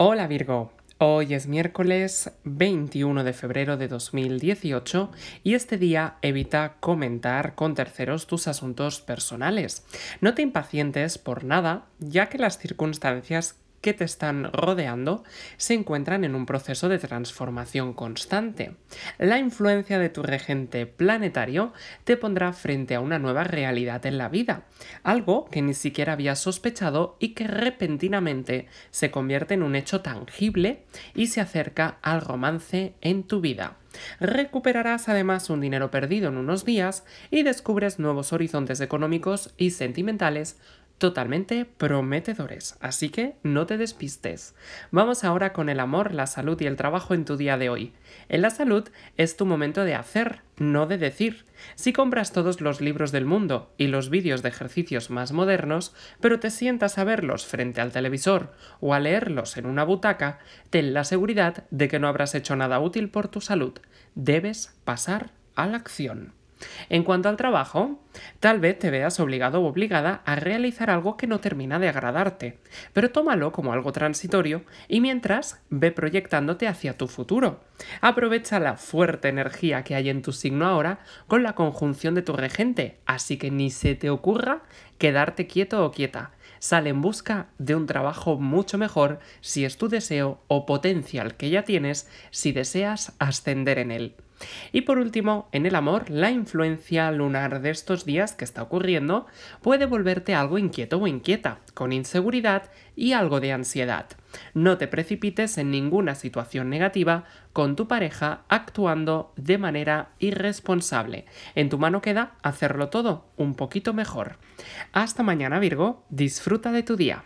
Hola Virgo, hoy es miércoles 21 de febrero de 2018 y este día evita comentar con terceros tus asuntos personales. No te impacientes por nada, ya que las circunstancias te están rodeando se encuentran en un proceso de transformación constante. La influencia de tu regente planetario te pondrá frente a una nueva realidad en la vida, algo que ni siquiera habías sospechado y que repentinamente se convierte en un hecho tangible y se acerca al romance en tu vida. Recuperarás además un dinero perdido en unos días y descubres nuevos horizontes económicos y sentimentales totalmente prometedores, así que no te despistes. Vamos ahora con el amor, la salud y el trabajo en tu día de hoy. En la salud es tu momento de hacer, no de decir. Si compras todos los libros del mundo y los vídeos de ejercicios más modernos, pero te sientas a verlos frente al televisor o a leerlos en una butaca, ten la seguridad de que no habrás hecho nada útil por tu salud. Debes pasar a la acción. En cuanto al trabajo, tal vez te veas obligado o obligada a realizar algo que no termina de agradarte, pero tómalo como algo transitorio y mientras ve proyectándote hacia tu futuro. Aprovecha la fuerte energía que hay en tu signo ahora con la conjunción de tu regente, así que ni se te ocurra quedarte quieto o quieta. Sale en busca de un trabajo mucho mejor si es tu deseo o potencial que ya tienes si deseas ascender en él. Y por último, en el amor, la influencia lunar de estos días que está ocurriendo puede volverte algo inquieto o inquieta, con inseguridad y algo de ansiedad. No te precipites en ninguna situación negativa con tu pareja actuando de manera irresponsable. En tu mano queda hacerlo todo un poquito mejor. Hasta mañana Virgo, disfruta de tu día.